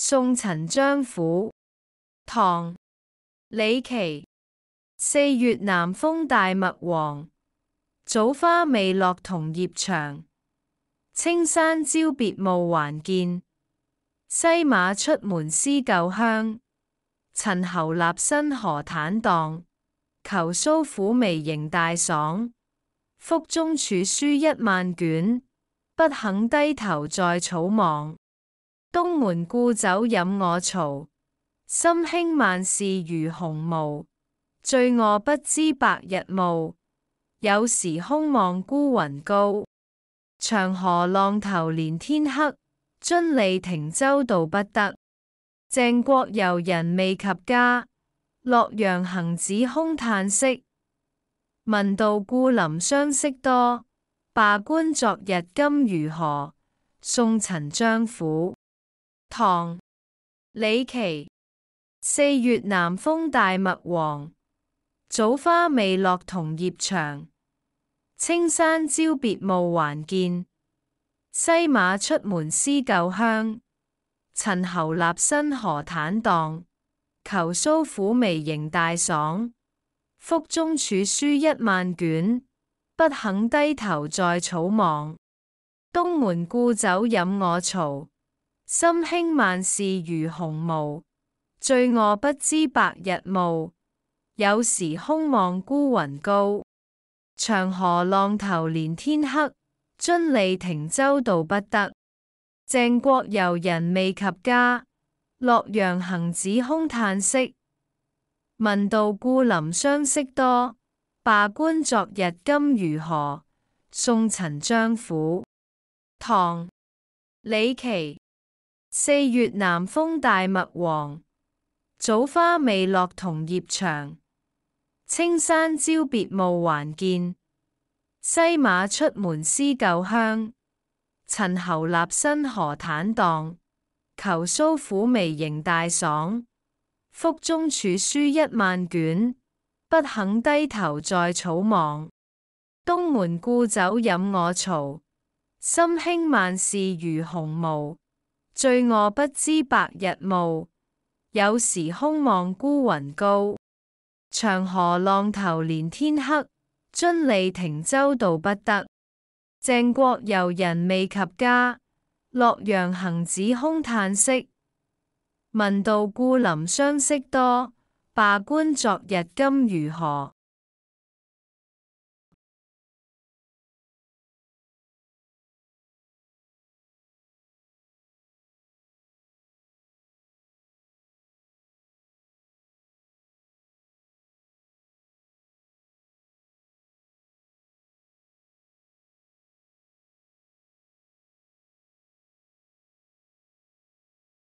送陈章甫，唐·李琦。四月南风大麦黄，枣花未落桐叶长。青山朝别暮还见，西马出门思旧乡。陈侯立身何坦荡，求苏府眉迎大爽。腹中储书一万卷，不肯低头在草莽。东门故酒饮我曹，心胸万事如鸿毛。醉卧不知白日暮，有时空望孤云高。长河浪头连天黑，樽里停舟渡不得。郑国游人未及家，洛阳行子空叹息。闻道故林相识多，罢官昨日今如何？送陈章府。唐李琦。四月南风大麦黄，枣花未落桐叶长。青山朝别暮还见，西马出门思旧乡。陈侯立身何坦荡，求苏府眉迎大爽。腹中储书一万卷，不肯低头在草莽。东门故酒饮我曹。心轻万事如鸿毛，醉卧不知白日暮。有时空望孤云高，长河浪头连天黑。樽吏停舟渡不得，郑国游人未及家。洛阳行子空叹息，闻道故林相识多。罢官昨日今如何？送陈章府。唐，李颀。四月南风大，麦黄。枣花未落，同叶长。青山朝别暮还见，西马出门思旧乡。陈侯立身何坦荡？求苏府微仍大爽。腹中储书一万卷，不肯低头在草莽。东门故酒饮我曹，心轻万事如鸿毛。醉卧不知白日暮，有时空望孤云高。长河浪头连天黑，樽里停舟渡不得。郑国游人未及家，洛阳行子空叹息。闻道故林相识多，罢官昨日今如何？